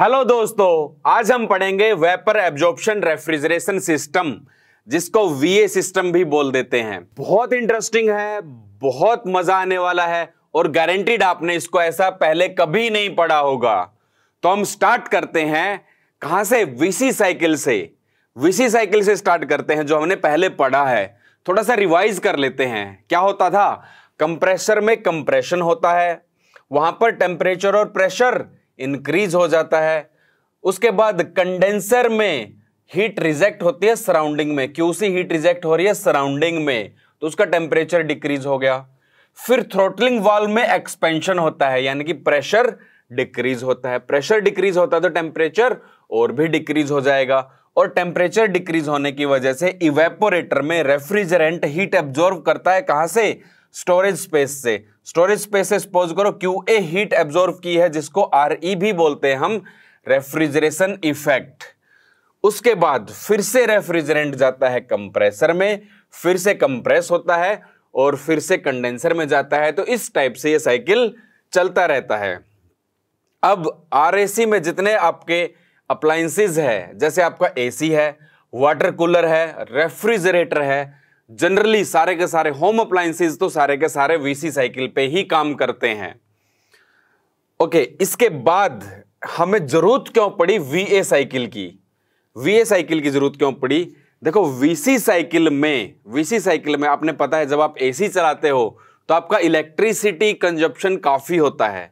hello दोस्तों आज हम पढ़ेंगे वेपर एब्जॉर्प्शन रेफ्रिजरेशन सिस्टम जिसको वीए सिस्टम भी बोल देते हैं बहुत इंटरेस्टिंग है बहुत मजा आने वाला है और गारंटीड आपने इसको ऐसा पहले कभी नहीं पढ़ा होगा तो हम स्टार्ट करते हैं कहां से वीसी साइकिल से वीसी साइकिल से स्टार्ट करते हैं जो हमने पहले पढ़ा है थोड़ा सा रिवाइज कर लेते हैं क्या होता था कंप्रेसर में कंप्रेशन होता है वहां पर टेम्परेचर और प्रेशर इंक्रीज हो जाता है उसके बाद कंडेंसर में हीट रिजेक्ट होती है सराउंडिंग में क्यू सी हीट रिजेक्ट हो रही है सराउंडिंग में तो उसका टेम्परेचर डिक्रीज हो गया फिर थ्रोटलिंग वाल में एक्सपेंशन होता है यानी कि प्रेशर डिक्रीज होता है प्रेशर डिक्रीज होता है तो टेम्परेचर और भी डिक्रीज हो जाएगा और टेम्परेचर डिक्रीज होने की वजह से इवेपोरेटर में रेफ्रिजरेंट हीट एब्जॉर्व करता है कहां से स्टोरेज स्पेस से स्टोरेज स्पेस से सपोज करो क्यू ए हीट एब्जॉर्व की है जिसको आर ई e भी बोलते हैं हम रेफ्रिजरेशन इफेक्ट उसके बाद फिर से रेफ्रिजरेंट जाता है कंप्रेसर में फिर से कंप्रेस होता है और फिर से कंडेंसर में जाता है तो इस टाइप से ये साइकिल चलता रहता है अब आर में जितने आपके अप्लायंसेज है जैसे आपका एसी है वाटर कूलर है रेफ्रिजरेटर है जनरली सारे के सारे होम अप्लायंसेज तो सारे के सारे वीसी साइकिल पे ही काम करते हैं ओके इसके बाद हमें जरूरत क्यों पड़ी वीए साइकिल की वीए साइकिल की जरूरत क्यों पड़ी देखो वीसी साइकिल में वीसी साइकिल में आपने पता है जब आप एसी चलाते हो तो आपका इलेक्ट्रिसिटी कंजप्शन काफ़ी होता है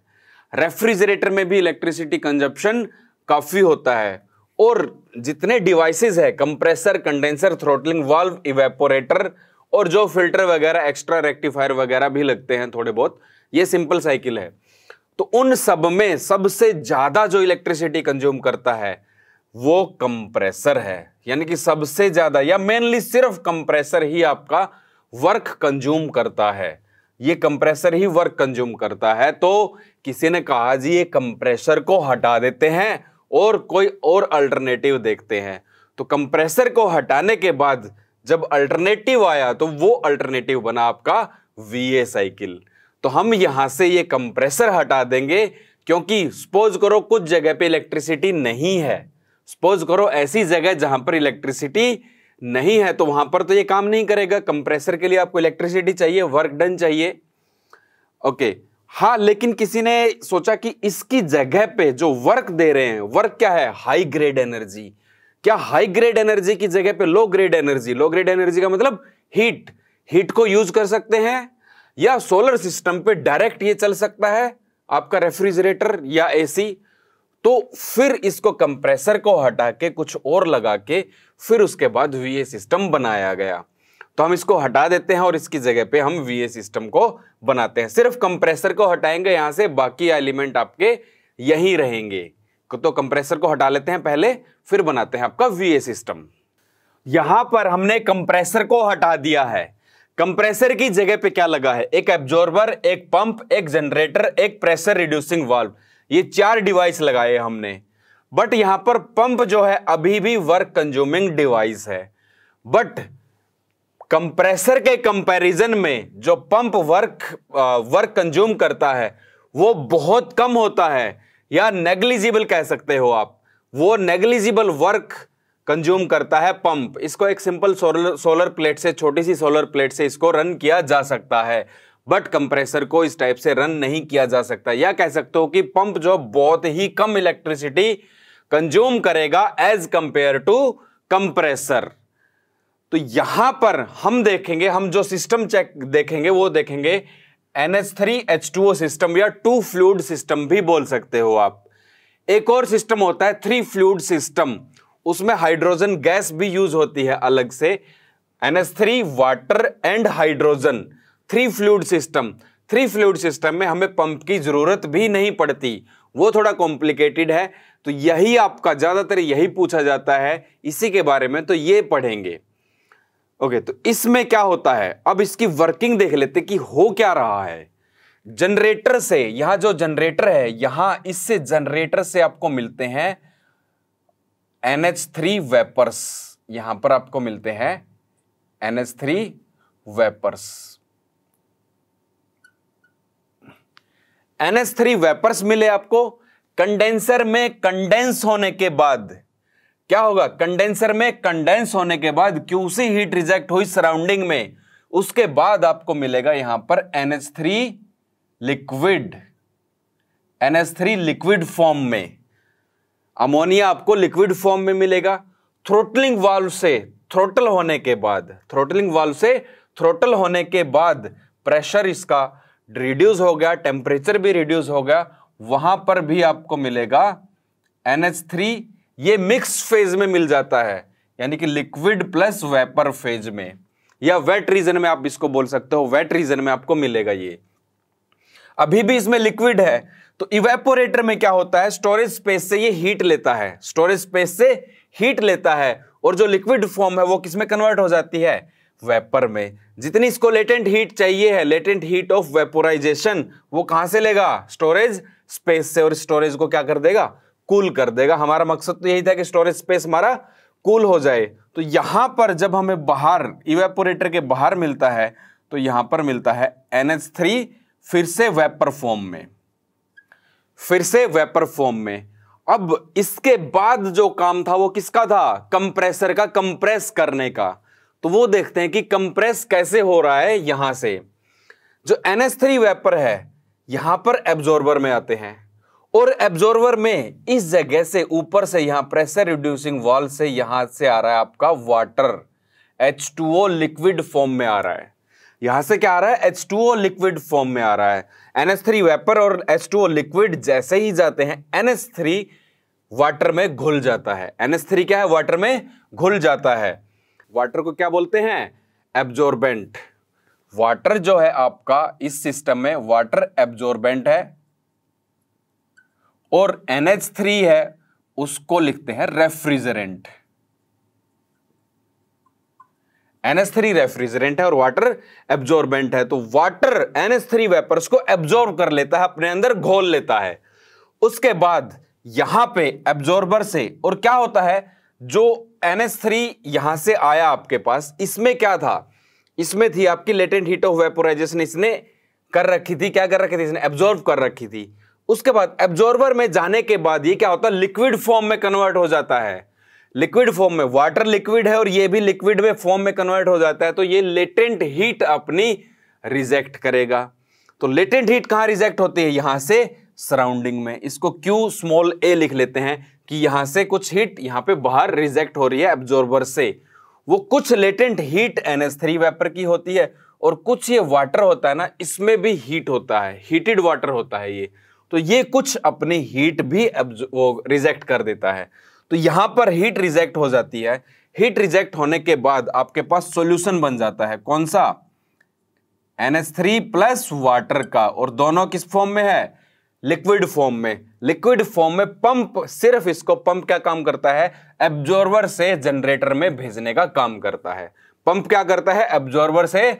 रेफ्रिजरेटर में भी इलेक्ट्रिसिटी कंजप्शन काफ़ी होता है और जितने डिवाइसेस है compressor condenser throttling valve evaporator और जो फिल्टर वगैरह एक्स्ट्रा रेक्टिफायर वगैरह भी लगते हैं थोड़े बहुत ये सिंपल साइकिल है तो उन सब में सबसे ज़्यादा जो इलेक्ट्रिसिटी कंज्यूम करता है वो कंप्रेसर है यानी कि सबसे ज़्यादा या मेनली सिर्फ कंप्रेसर ही आपका वर्क कंज्यूम करता है ये कंप्रेसर ही वर्क कंज्यूम करता है तो किसी ने कहा जी ये कंप्रेसर को हटा देते हैं और कोई और अल्टरनेटिव देखते हैं तो कंप्रेसर को हटाने के बाद जब अल्टरनेटिव आया तो वो अल्टरनेटिव बना आपका वीए साइकिल तो हम यहां से ये कंप्रेसर हटा देंगे क्योंकि सपोज करो कुछ जगह पे इलेक्ट्रिसिटी नहीं है सपोज करो ऐसी जगह जहां पर इलेक्ट्रिसिटी नहीं है तो वहां पर तो ये काम नहीं करेगा कंप्रेसर के लिए आपको इलेक्ट्रिसिटी चाहिए वर्क डन चाहिए ओके okay, हाँ लेकिन किसी ने सोचा कि इसकी जगह पे जो वर्क दे रहे हैं वर्क क्या है हाई ग्रेड एनर्जी क्या हाई ग्रेड एनर्जी की जगह पे low grade energy low grade energy का मतलब हीट हीट को यूज कर सकते हैं या सोलर सिस्टम पे डायरेक्ट ये चल सकता है आपका रेफ्रिजरेटर या एसी तो फिर इसको कंप्रेसर को हटा के कुछ और लगा के फिर उसके बाद ये सिस्टम बनाया गया तो हम इसको हटा देते हैं और इसकी जगह पे हम वी सिस्टम को बनाते हैं सिर्फ कंप्रेसर को हटाएंगे यहाँ से बाकी एलिमेंट आपके यहीं रहेंगे तो कंप्रेसर को हटा लेते हैं पहले फिर बनाते हैं आपका वी सिस्टम यहां पर हमने कंप्रेसर को हटा दिया है कंप्रेसर की जगह पे क्या लगा है एक एब्जॉर्बर एक पंप एक जनरेटर एक प्रेशर रिड्यूसिंग वाल्व ये चार डिवाइस लगाए हमने बट यहां पर पंप जो है अभी भी वर्क कंज्यूमिंग डिवाइस है बट कंप्रेसर के कंपैरिजन में जो पंप वर्क वर्क कंज्यूम करता है वो बहुत कम होता है या नेग्लिजिबल कह सकते हो आप वो नेग्लिजिबल वर्क कंज्यूम करता है पंप इसको एक सिंपल सोलर सोलर प्लेट से छोटी सी सोलर प्लेट से इसको रन किया जा सकता है बट कंप्रेसर को इस टाइप से रन नहीं किया जा सकता या कह सकते हो कि पंप जो बहुत ही कम इलेक्ट्रिसिटी कंज्यूम करेगा एज कंपेयर टू कंप्रेसर तो यहां पर हम देखेंगे हम जो सिस्टम चेक देखेंगे वो देखेंगे NH3H2O सिस्टम या टू फ्लूड सिस्टम भी बोल सकते हो आप एक और सिस्टम होता है थ्री फ्लूड सिस्टम उसमें हाइड्रोजन गैस भी यूज होती है अलग से NH3 water and hydrogen three fluid system three fluid system में हमें पंप की जरूरत भी नहीं पड़ती वो थोड़ा कॉम्प्लिकेटेड है तो यही आपका ज़्यादातर यही पूछा जाता है इसी के बारे में तो ये पढ़ेंगे ओके तो इसमें क्या होता है अब इसकी वर्किंग देख लेते कि हो क्या रहा है जनरेटर से यहां जो जनरेटर है यहां इससे जनरेटर से आपको मिलते हैं एनएच थ्री वेपर्स यहां पर आपको मिलते हैं NH three vapours three vapours मिले आपको कंडेंसर में कंडेंस होने के बाद क्या होगा कंडेंसर में कंडेंस होने के बाद क्यूसी हीट रिजेक्ट हुई सराउंडिंग में उसके बाद आपको मिलेगा यहां पर NH three liquid NH three liquid form में अमोनिया आपको लिक्विड फॉर्म में मिलेगा थ्रोटलिंग वाल्व से थ्रोटल होने के बाद थ्रोटलिंग वाल्व से थ्रोटल होने के बाद प्रेशर इसका रिड्यूस हो गया टेम्परेचर भी रिड्यूस हो गया वहां पर भी आपको मिलेगा एनएच थ्री ये मिक्स फेज में मिल जाता है यानी कि लिक्विड प्लस वेपर फेज में या वेट रीजन में आप इसको बोल सकते हो वेट रीजन में आपको मिलेगा ये अभी भी इसमें लिक्विड है तो इवेपोरेटर में क्या होता है स्टोरेज स्पेस से ये हीट लेता है स्टोरेज स्पेस से हीट लेता है और जो लिक्विड फॉर्म है वो किस में कन्वर्ट हो जाती है वेपर में जितनी इसको लेटेंट हीट चाहिए है लेटेंट हीट ऑफ वेपोराइजेशन वो कहां से लेगा स्टोरेज स्पेस से और स्टोरेज को क्या कर देगा कूल कर देगा हमारा मकसद तो यही था कि स्टोरेज स्पेस हमारा कूल हो जाए तो यहां पर जब हमें बाहर इवेपोरेटर के बाहर मिलता है तो यहां पर मिलता है NH3 फिर से वेपर फॉर्म में फिर से वेपर फॉर्म में अब इसके बाद जो काम था वो किसका था कंप्रेसर का कंप्रेस करने का तो वो देखते हैं कि कंप्रेस कैसे हो रहा है यहां से जो NH3 वेपर है यहां पर एब्जॉर्बर में आते हैं और एब्जॉर्वर में इस जगह से ऊपर से यहां प्रेशर रिड्यूसिंग वॉल से यहां से आ रहा है आपका water H two O liquid form में आ रहा है यहां से क्या आ रहा है H two O liquid form में आ रहा है एनएस थ्री वेपर और एच टू ओ लिक्विड जैसे ही जाते हैं एनएस थ्री वाटर में घुल जाता है एनएस थ्री क्या है वाटर में घुल जाता है वाटर को क्या बोलते हैं एब्जॉर्बेंट वाटर जो है आपका इस सिस्टम में वाटर एब्जॉर्बेंट है और एनएच थ्री है उसको लिखते हैं रेफ्रिजरेंट एनएस थ्री रेफ्रिजरेंट है और वाटर एब्जॉर्बेंट है तो वाटर एनएस थ्री वेपर्स को एब्जॉर्ब कर लेता है अपने अंदर घोल लेता है उसके बाद यहां पे एब्जॉर्बर से और क्या होता है जो एनएस थ्री यहां से आया आपके पास इसमें क्या था इसमें थी आपकी लेटेंट हीट ऑफ वेपोराइजेशन इसने कर रखी थी क्या कर रखी थी इसने एब्जॉर्व कर रखी थी उसके बाद एब्जॉर्बर में जाने के बाद ये क्या होता है लिक्विड फॉर्म में कन्वर्ट हो जाता है लिक्विड फॉर्म में वाटर लिक्विड है और ये भी लिक्विड में फॉर्म में कन्वर्ट हो जाता है तो ये लेटेंट हीट अपनी रिजेक्ट करेगा तो लेटेंट हीट कहां रिजेक्ट होती है यहां से सराउंडिंग में इसको क्यू स्मॉल ए लिख लेते हैं कि यहां से कुछ हीट यहां पे बाहर रिजेक्ट हो रही है एब्जॉर्बर से वो कुछ latent heat N H three vapour की होती है और कुछ ये वाटर होता है ना इसमें भी हीट होता है हीटेड वाटर होता है ये तो ये कुछ अपनी हीट भी रिजेक्ट कर देता है तो यहां पर हीट रिजेक्ट हो जाती है हीट रिजेक्ट होने के बाद आपके पास सॉल्यूशन बन जाता है कौन सा थ्री प्लस वाटर का और दोनों किस फॉर्म में है लिक्विड फॉर्म में लिक्विड फॉर्म में पंप सिर्फ इसको पंप क्या काम करता है एब्जॉर्वर से जनरेटर में भेजने का काम करता है पंप क्या करता है एब्जॉर्वर से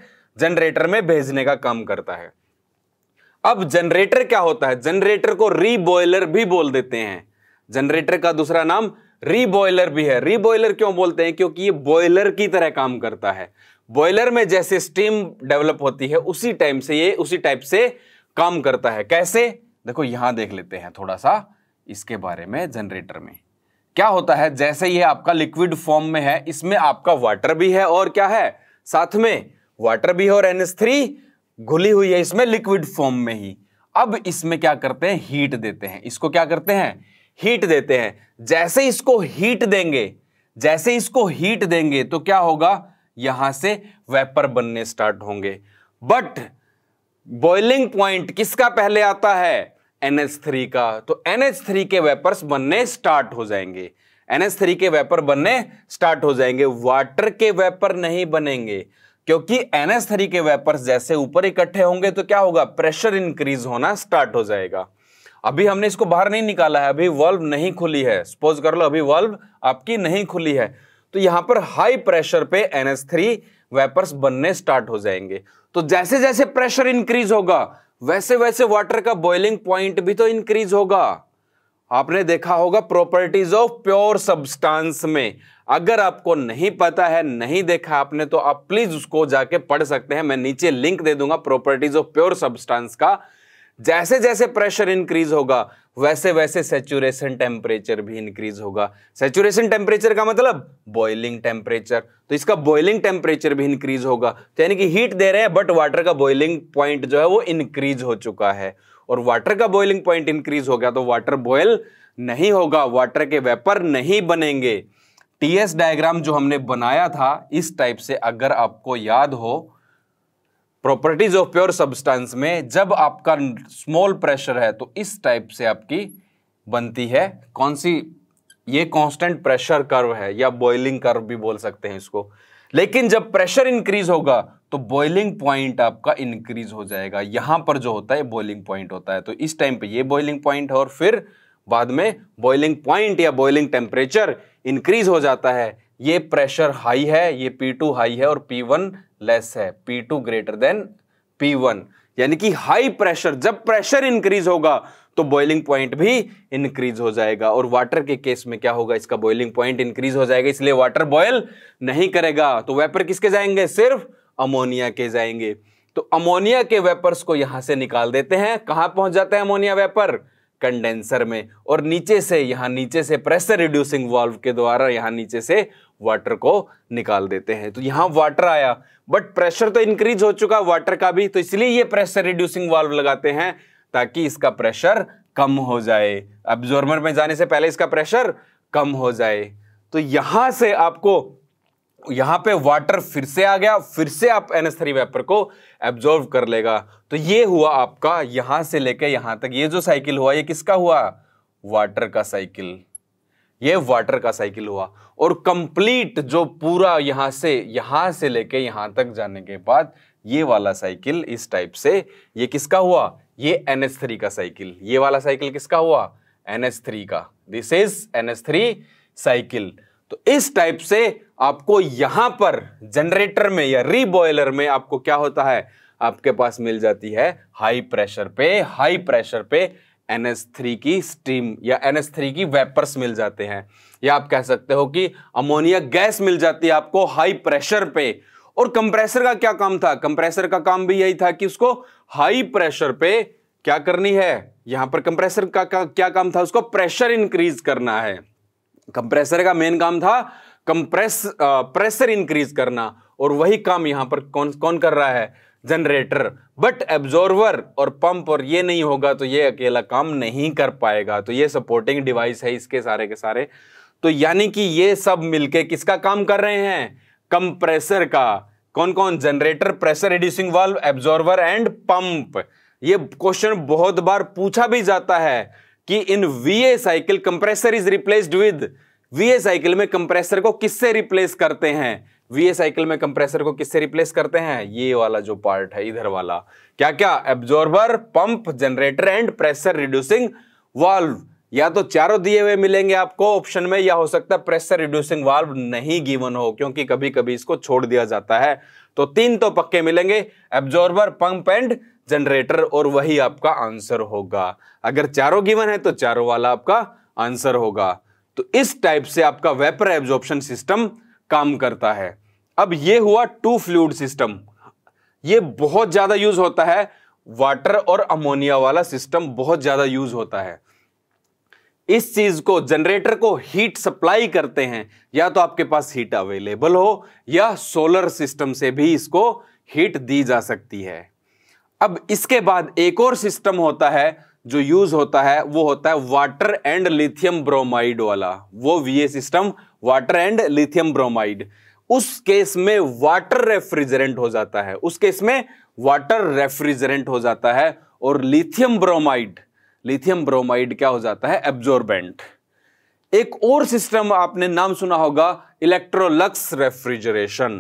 जनरेटर में भेजने का काम करता है अब जनरेटर क्या होता है जनरेटर को रीबॉयलर भी बोल देते हैं जनरेटर का दूसरा नाम रीबॉयलर भी है रीबॉयलर क्यों बोलते हैं क्योंकि ये बॉयलर की तरह काम करता है बॉयलर में जैसे स्टीम डेवलप होती है उसी टाइम से ये उसी टाइप से काम करता है कैसे देखो यहां देख लेते हैं थोड़ा सा इसके बारे में जनरेटर में क्या होता है जैसे ये आपका लिक्विड फॉर्म में है इसमें आपका वाटर भी है और क्या है साथ में वाटर भी है और एनएस थ्री घुली हुई है इसमें लिक्विड फॉर्म में ही अब इसमें क्या करते हैं हीट देते हैं इसको क्या करते हैं हीट देते हैं जैसे इसको हीट देंगे जैसे इसको हीट देंगे तो क्या होगा यहां से वेपर बनने स्टार्ट होंगे बट बॉइलिंग पॉइंट किसका पहले आता है NH3 का तो NH3 के वेपर्स बनने स्टार्ट हो जाएंगे NH3 के वेपर बनने स्टार्ट हो जाएंगे वाटर के वेपर नहीं बनेंगे क्योंकि थ्री के वेपर्स जैसे ऊपर इकट्ठे होंगे तो क्या होगा प्रेशर इंक्रीज होना स्टार्ट हो जाएगा अभी हमने इसको बाहर नहीं निकाला है अभी वॉल्व नहीं खुली है सपोज कर लो अभी वॉल्व आपकी नहीं खुली है तो यहां पर हाई प्रेशर पे एनएस थ्री वेपर्स बनने स्टार्ट हो जाएंगे तो जैसे जैसे प्रेशर इंक्रीज होगा वैसे वैसे वाटर का बॉइलिंग पॉइंट भी तो इंक्रीज होगा आपने देखा होगा प्रॉपर्टीज ऑफ प्योर सब्सटेंस में अगर आपको नहीं पता है नहीं देखा आपने तो आप प्लीज उसको जाके पढ़ सकते हैं मैं नीचे लिंक दे दूंगा प्रॉपर्टीज ऑफ प्योर सब्सटेंस का जैसे जैसे प्रेशर इंक्रीज होगा वैसे वैसे सेचुरेशन टेम्परेचर भी इंक्रीज होगा सेचुरेशन टेम्परेचर का मतलब बॉइलिंग टेम्परेचर तो इसका बॉइलिंग टेम्परेचर भी इंक्रीज होगा तो यानी कि हीट दे रहे हैं बट वाटर का बॉइलिंग पॉइंट जो है वो इंक्रीज हो चुका है और वाटर का बॉइलिंग पॉइंट इंक्रीज हो गया तो वाटर बॉयल नहीं होगा वाटर के वेपर नहीं बनेंगे टीएस डायग्राम जो हमने बनाया था इस टाइप से अगर आपको याद हो प्रॉपर्टीज ऑफ प्योर सब्सटेंस में जब आपका स्मॉल प्रेशर है तो इस टाइप से आपकी बनती है कौन सी ये कांस्टेंट प्रेशर कर्व है या बॉइलिंग कर्व भी बोल सकते हैं इसको लेकिन जब प्रेशर इंक्रीज होगा तो बॉइलिंग पॉइंट आपका इंक्रीज हो जाएगा यहां पर जो होता है बॉइलिंग पॉइंट होता है तो इस टाइम पे ये बॉइलिंग पॉइंट है और फिर बाद में बॉइलिंग पॉइंट या बॉइलिंग टेम्परेचर इंक्रीज हो जाता है ये प्रेशर हाई है ये P2 हाई है और P1 लेस है P2 ग्रेटर देन P1 यानी कि हाई प्रेशर जब प्रेशर इंक्रीज होगा तो बॉइलिंग पॉइंट भी इंक्रीज हो जाएगा और वाटर के केस में क्या होगा इसका बॉइलिंग पॉइंट इंक्रीज हो जाएगा इसलिए वाटर बॉयल नहीं करेगा तो वेपर किसके जाएंगे सिर्फ अमोनिया के जाएंगे तो अमोनिया के वेपर्स को यहां से निकाल देते हैं कहां पहुंच जाते हैं अमोनिया वेपर कंडेंसर में और नीचे से यहां नीचे से प्रेशर रिड्यूसिंग वॉल्व के द्वारा यहां नीचे से वाटर को निकाल देते हैं तो यहां वाटर आया बट प्रेशर तो इंक्रीज हो चुका वाटर का भी तो इसलिए ये प्रेशर रिड्यूसिंग वाल्व लगाते हैं ताकि इसका प्रेशर कम हो जाए अब्जॉर्बर में जाने से पहले इसका प्रेशर कम हो जाए तो यहां से आपको यहां पे वाटर फिर से आ गया फिर से आप थ्री वेपर को एब्जॉर्व कर लेगा तो ये हुआ आपका यहां से लेके यहां तक ये जो साइकिल हुआ ये किसका हुआ वाटर का साइकिल ये वाटर का साइकिल हुआ और कंप्लीट जो पूरा यहां से यहां से लेके यहां तक जाने के बाद ये वाला साइकिल इस टाइप से ये किसका हुआ ये एन एच थ्री का साइकिल ये वाला साइकिल किसका हुआ एन एच थ्री का this is N H three cycle तो इस टाइप से आपको यहां पर जनरेटर में या रीबॉयलर में आपको क्या होता है आपके पास मिल जाती है हाई प्रेशर पे हाई प्रेशर पे एन थ्री की स्टीम या एन थ्री की वेपर्स मिल जाते हैं या आप कह सकते हो कि अमोनिया गैस मिल जाती है आपको हाई प्रेशर पे और कंप्रेसर का क्या काम था कंप्रेसर का काम भी यही था कि उसको हाई प्रेशर पे क्या करनी है यहां पर कंप्रेसर का, का क्या काम था उसको प्रेशर इंक्रीज करना है कंप्रेसर का मेन काम था कंप्रेस प्रेशर इंक्रीज करना और वही काम यहां पर कौन कौन कर रहा है जनरेटर बट एब्जॉर्वर और पंप और ये नहीं होगा तो ये अकेला काम नहीं कर पाएगा तो ये सपोर्टिंग डिवाइस है इसके सारे के सारे तो यानी कि ये सब मिलके किसका काम कर रहे हैं कंप्रेसर का कौन कौन generator pressure reducing valve absorber and pump ये क्वेश्चन बहुत बार पूछा भी जाता है कि in VA cycle compressor is replaced with VA cycle में कंप्रेसर को किससे रिप्लेस करते हैं वीए साइकिल में कंप्रेसर को किससे रिप्लेस करते हैं ये वाला जो पार्ट है इधर वाला क्या क्या absorber pump generator and pressure reducing valve या तो चारों दिए हुए मिलेंगे आपको ऑप्शन में या हो सकता है प्रेशर रिड्यूसिंग वाल्व नहीं गिवन हो क्योंकि कभी कभी इसको छोड़ दिया जाता है तो तीन तो पक्के मिलेंगे एब्जॉर्बर पंप एंड जनरेटर और वही आपका आंसर होगा अगर चारों गिवन है तो चारों वाला आपका आंसर होगा तो इस टाइप से आपका वेपर एब्जॉर्प्शन सिस्टम काम करता है अब ये हुआ टू फ्लूड सिस्टम ये बहुत ज्यादा यूज होता है वाटर और अमोनिया वाला सिस्टम बहुत ज्यादा यूज होता है इस चीज़ को जनरेटर को हीट सप्लाई करते हैं या तो आपके पास हीट अवेलेबल हो या सोलर सिस्टम से भी इसको हीट दी जा सकती है अब इसके बाद एक और सिस्टम होता है जो यूज होता है वो होता है वाटर एंड लिथियम ब्रोमाइड वाला वो VA system water and lithium bromide उस केस में वाटर रेफ्रिजरेंट हो जाता है उस केस में वाटर रेफ्रिजरेंट हो जाता है और लिथियम ब्रोमाइड लिथियम ब्रोमाइड क्या हो जाता है एब्जॉर्बेंट एक और सिस्टम आपने नाम सुना होगा इलेक्ट्रोलक्स रेफ्रिजरेशन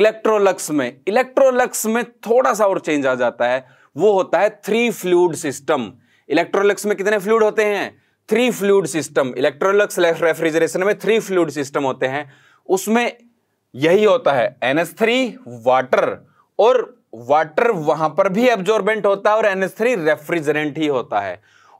इलेक्ट्रोलक्स में इलेक्ट्रोलक्स में थोड़ा सा और चेंज आ जाता है वो होता है थ्री फ्लूड सिस्टम इलेक्ट्रोलक्स में कितने फ्लूड होते हैं three fluid system Electrolux refrigeration में थ्री फ्लूड सिस्टम होते हैं उसमें यही होता है एनएस थ्री वाटर और वाटर वहां पर भी एब्जॉर्बेंट होता है और एनएस थ्री रेफ्रिजरेंट ही होता है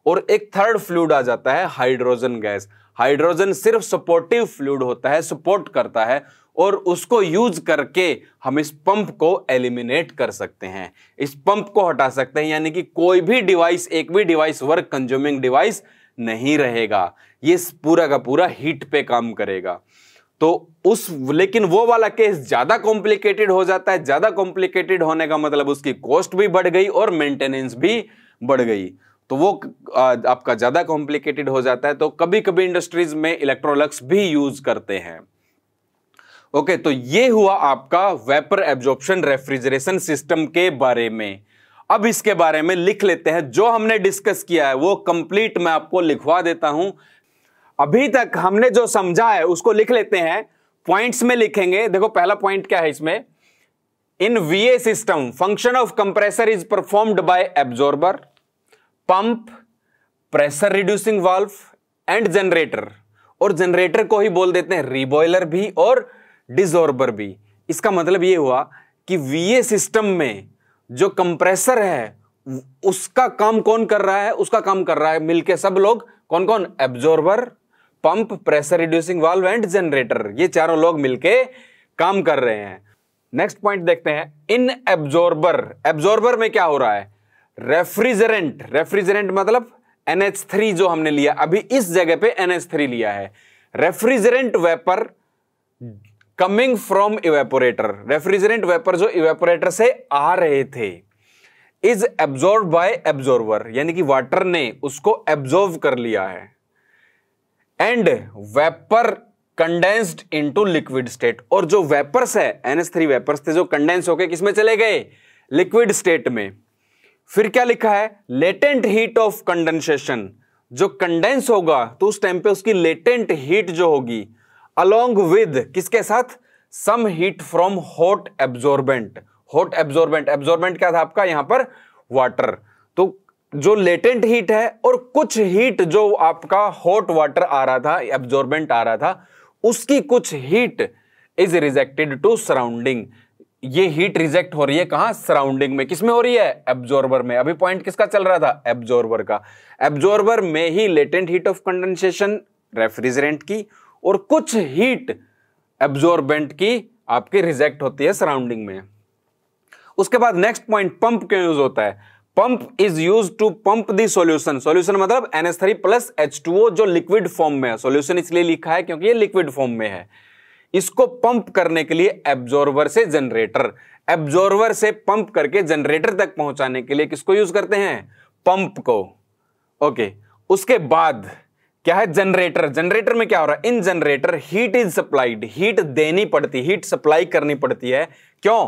और एक थर्ड फ्लूड आ जाता है हाइड्रोजन गैस हाइड्रोजन सिर्फ सपोर्टिव फ्लूड होता है सपोर्ट करता है और उसको यूज करके हम इस पंप को एलिमिनेट कर सकते हैं इस पंप को हटा सकते हैं यानी कि कोई भी डिवाइस एक भी डिवाइस वर्क कंज्यूमिंग डिवाइस नहीं रहेगा ये पूरा का पूरा हीट पे काम करेगा तो उस लेकिन वो वाला केस ज़्यादा कॉम्प्लिकेटेड हो जाता है ज़्यादा कॉम्प्लिकेटेड होने का मतलब उसकी कॉस्ट भी बढ़ गई और मेंटेनेंस भी बढ़ गई तो वो आपका ज़्यादा कॉम्प्लिकेटेड हो जाता है तो कभी कभी इंडस्ट्रीज में इलेक्ट्रोलक्स भी यूज करते हैं ओके okay, तो ये हुआ आपका वेपर एब्जॉर्प्शन रेफ्रिजरेशन सिस्टम के बारे में अब इसके बारे में लिख लेते हैं जो हमने डिस्कस किया है वो कंप्लीट मैं आपको लिखवा देता हूं अभी तक हमने जो समझा है उसको लिख लेते हैं पॉइंट्स में लिखेंगे देखो पहला पॉइंट क्या है इसमें in VA system function of compressor is performed by absorber pump pressure reducing valve and generator और जनरेटर को ही बोल देते हैं रिबॉयलर भी और डिजॉर्बर भी इसका मतलब ये हुआ कि वीए सिस्टम में जो कंप्रेसर है उसका काम कौन कर रहा है उसका काम कर रहा है मिलके सब लोग कौन कौन absorber pump pressure reducing valve and generator ये चारों लोग मिलके काम कर रहे हैं नेक्स्ट पॉइंट देखते हैं इन एब्जॉर्बर एब्जॉर्बर में क्या हो रहा है रेफ्रिजरेंट रेफ्रिजरेंट मतलब एनएच थ्री जो हमने लिया अभी इस जगह पे थ्री लिया है refrigerant vapour coming from evaporator refrigerant vapour जो इवेपोरेटर से आ रहे थे इज एब्जॉर्ब बाय एब्जॉर्वर यानी कि वाटर ने उसको एब्जॉर्व कर लिया है and vapour condensed into liquid state और जो वेपर्स है एनएस थ्री वेपर्स थे जो कंडेंस होकर किसमें चले गए लिक्विड स्टेट में फिर क्या लिखा है लेटेंट हीट ऑफ कंडेंसेशन जो कंडेंस होगा तो उस टाइम पे उसकी लेटेंट हीट जो होगी अलोंग विद किसके साथ some heat from hot absorbent hot absorbent absorbent क्या था आपका यहां पर वाटर तो जो लेटेंट हीट है और कुछ हीट जो आपका हॉट वाटर आ रहा था एब्जॉर्बेंट आ रहा था उसकी कुछ heat is rejected to surrounding ये हीट रिजेक्ट हो रही है कहां सराउंडिंग में किसमें हो रही है एब्जॉर्बर में अभी पॉइंट किसका चल रहा था एब्जॉर्बर का एब्जॉर्बर में ही latent heat of condensation refrigerant की और कुछ हीट एब्जॉर्बेंट की आपकी रिजेक्ट होती है सराउंडिंग में उसके बाद नेक्स्ट पॉइंट पंप क्यों यूज होता है pump is use to pump the solution solution मतलब NH three plus H two O जो लिक्विड फॉर्म में है सॉल्यूशन इसलिए लिखा है क्योंकि ये लिक्विड फॉर्म में है इसको पंप करने के लिए एब्जॉर्वर से जनरेटर एब्जॉर्वर से पंप करके जनरेटर तक पहुंचाने के लिए किसको यूज करते हैं पंप को ओके उसके बाद क्या है जनरेटर जनरेटर में क्या हो रहा है in generator heat is supplied heat देनी पड़ती हीट सप्लाई करनी पड़ती है क्यों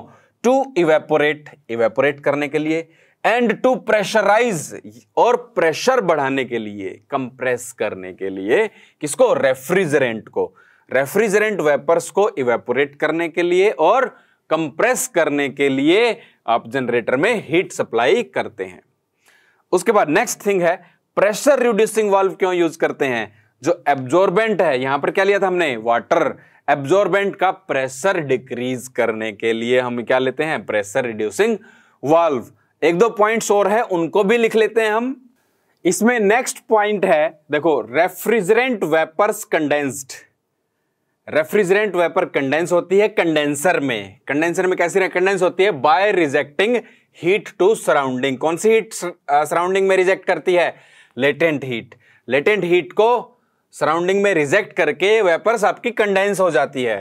टू इवेपोरेट इवेपोरेट करने के लिए एंड टू प्रेशराइज और प्रेशर बढ़ाने के लिए कंप्रेस करने के लिए किसको रेफ्रिजरेंट को रेफ्रिजरेंट वेपर्स को इवेपोरेट करने के लिए और कंप्रेस करने के लिए आप जनरेटर में हीट सप्लाई करते हैं उसके बाद नेक्स्ट थिंग है प्रेशर रिड्यूसिंग वाल्व क्यों यूज करते हैं जो एब्जॉर्बेंट है यहां पर क्या लिया था हमने वाटर एब्जॉर्बेंट का प्रेशर डिक्रीज करने के लिए हम क्या लेते हैं प्रेशर रिड्यूसिंग वाल्व एक दो पॉइंट्स और है उनको भी लिख लेते हैं हम इसमें नेक्स्ट पॉइंट है देखो refrigerant vapours condensed refrigerant vapour condense होती है कंडेंसर में कंडेंसर में कैसी कंडेंस होती है by rejecting heat to surrounding कौन सी हीट सराउंडिंग में रिजेक्ट करती है लेटेंट हीट लेटेंट हीट को सराउंडिंग में रिजेक्ट करके वेपर्स आपकी कंडेंस हो जाती है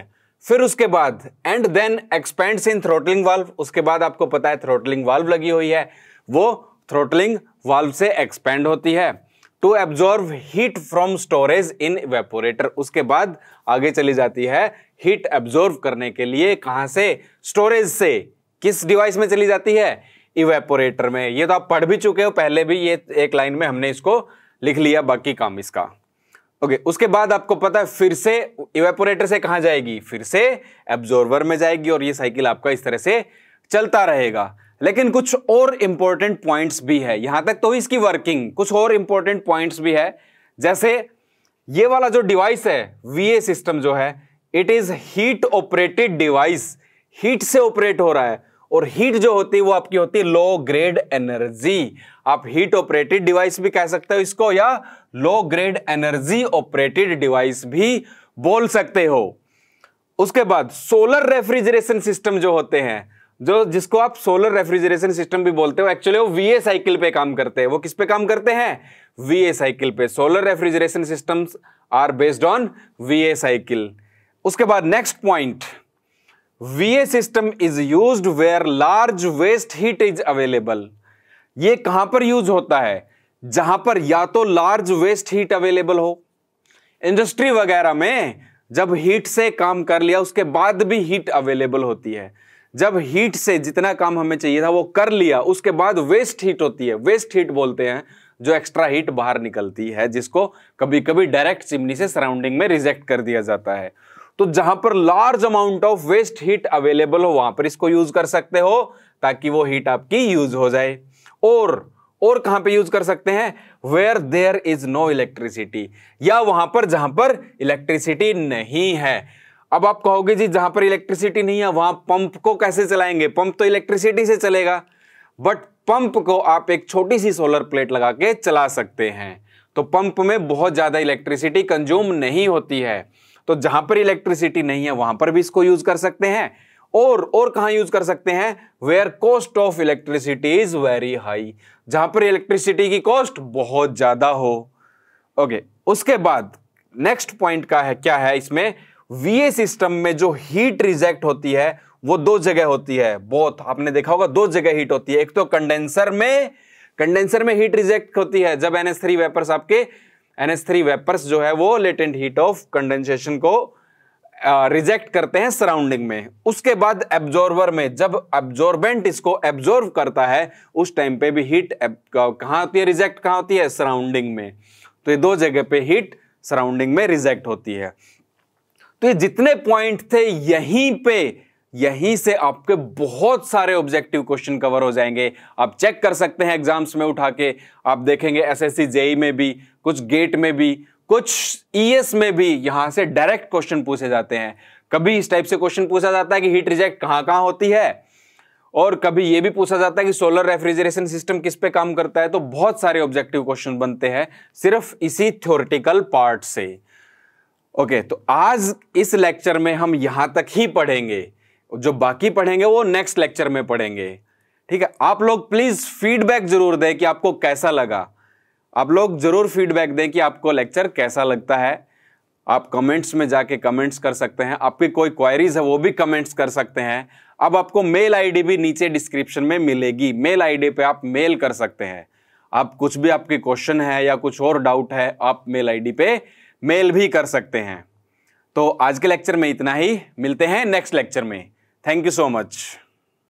फिर उसके बाद and then expands in throttling valve उसके बाद आपको पता है थ्रोटलिंग वाल्व लगी हुई है वो थ्रोटलिंग वाल्व से एक्सपेंड होती है to absorb heat from storage in evaporator उसके बाद आगे चली जाती है हीट एब्जॉर्व करने के लिए कहां से स्टोरेज से किस डिवाइस में चली जाती है इवेपोरेटर में ये तो आप पढ़ भी चुके हो पहले भी ये एक लाइन में हमने इसको लिख लिया बाकी काम इसका ओके okay, उसके बाद आपको पता है फिर से इवेपोरेटर से कहां जाएगी फिर से एब्जॉर्वर में जाएगी और ये साइकिल आपका इस तरह से चलता रहेगा लेकिन कुछ और इंपॉर्टेंट पॉइंट्स भी है यहां तक तो इसकी वर्किंग कुछ और इंपॉर्टेंट पॉइंट्स भी है जैसे ये वाला जो डिवाइस है वीए सिस्टम जो है it is heat operated device heat से ऑपरेट हो रहा है और हीट जो होती है वो आपकी होती है लो ग्रेड एनर्जी आप हीट ऑपरेटेड डिवाइस भी कह सकते हो इसको या low grade energy operated device भी बोल सकते हो उसके बाद सोलर रेफ्रिजरेशन सिस्टम जो होते हैं जो जिसको आप सोलर रेफ्रिजरेशन सिस्टम भी बोलते हो एक्चुअली वो वीए साइकिल पे काम करते हैं वो किस पे काम करते हैं वीए साइकिल पे solar refrigeration systems are based on VA cycle उसके बाद next point VA system is used where large waste heat is available ये कहां पर यूज होता है जहां पर या तो लार्ज वेस्ट हीट अवेलेबल हो इंडस्ट्री वगैरह में जब हीट से काम कर लिया उसके बाद भी हीट अवेलेबल होती है जब हीट से जितना काम हमें चाहिए था वो कर लिया उसके बाद वेस्ट हीट होती है वेस्ट हीट बोलते हैं जो एक्स्ट्रा हीट बाहर निकलती है जिसको कभी कभी डायरेक्ट चिमनी से सराउंडिंग में रिजेक्ट कर दिया जाता है तो जहां पर large amount of waste heat available हो वहां पर इसको यूज कर सकते हो ताकि वो हीट आपकी यूज हो जाए और और कहां पे यूज कर सकते हैं where there is no electricity या वहां पर जहां पर इलेक्ट्रिसिटी नहीं है अब आप कहोगे जी जहां पर इलेक्ट्रिसिटी नहीं है वहां पंप को कैसे चलाएंगे पंप तो इलेक्ट्रिसिटी से चलेगा बट पंप को आप एक छोटी सी सोलर प्लेट लगा के चला सकते हैं तो पंप में बहुत ज़्यादा इलेक्ट्रिसिटी कंज्यूम नहीं होती है तो जहां पर इलेक्ट्रिसिटी नहीं है वहां पर भी इसको यूज कर सकते हैं और और कहाँ यूज कर सकते हैं where cost of electricity is very high जहां पर इलेक्ट्रिसिटी की कॉस्ट बहुत ज्यादा हो ओके okay, उसके बाद नेक्स्ट पॉइंट का है क्या है इसमें वीए सिस्टम में जो हीट रिजेक्ट होती है वो दो जगह होती है बोथ आपने देखा होगा दो जगह हीट होती है एक तो कंडेंसर में कंडेंसर में हीट रिजेक्ट होती है जब एनएस थ्री वेपर्स आपके एनएस थ्री वेपर्स जो है वो लेटेंट हीट ऑफ कंडेंसेशन को रिजेक्ट uh, करते हैं सराउंडिंग में उसके बाद एब्जॉर्वर में जब एब्जॉर्बेंट इसको एब्जॉर्व करता है उस टाइम पे भी हीट कहाँ होती है रिजेक्ट कहाँ होती है सराउंडिंग में तो ये दो जगह पे हीट सराउंडिंग में रिजेक्ट होती है तो ये जितने पॉइंट थे यहीं पे यहीं से आपके बहुत सारे ऑब्जेक्टिव क्वेश्चन कवर हो जाएंगे आप चेक कर सकते हैं एग्जाम्स में उठा के आप देखेंगे एसएससी जेई e में भी कुछ गेट में भी कुछ ईएस e में भी यहां से डायरेक्ट क्वेश्चन पूछे जाते हैं कभी इस टाइप से क्वेश्चन पूछा जाता है कि हीट रिजेक्ट कहां कहां होती है और कभी ये भी पूछा जाता है कि सोलर रेफ्रिजरेशन सिस्टम किस पे काम करता है तो बहुत सारे ऑब्जेक्टिव क्वेश्चन बनते हैं सिर्फ इसी थ्योरिटिकल पार्ट से ओके तो आज इस लेक्चर में हम यहां तक ही पढ़ेंगे जो बाकी पढ़ेंगे वो नेक्स्ट लेक्चर में पढ़ेंगे ठीक है आप लोग प्लीज़ फीडबैक ज़रूर दें कि आपको कैसा लगा आप लोग ज़रूर फीडबैक दें कि आपको लेक्चर कैसा लगता है आप कमेंट्स में जाके कमेंट्स कर सकते हैं आपकी कोई क्वायरीज है वो भी कमेंट्स कर सकते हैं अब आपको मेल आईडी भी नीचे डिस्क्रिप्शन में मिलेगी मेल आईडी पे आप मेल कर सकते हैं आप कुछ भी आपके क्वेश्चन है या कुछ और डाउट है आप मेल आईडी पे मेल भी कर सकते हैं तो आज के लेक्चर में इतना ही मिलते हैं नेक्स्ट लेक्चर में थैंक यू सो मच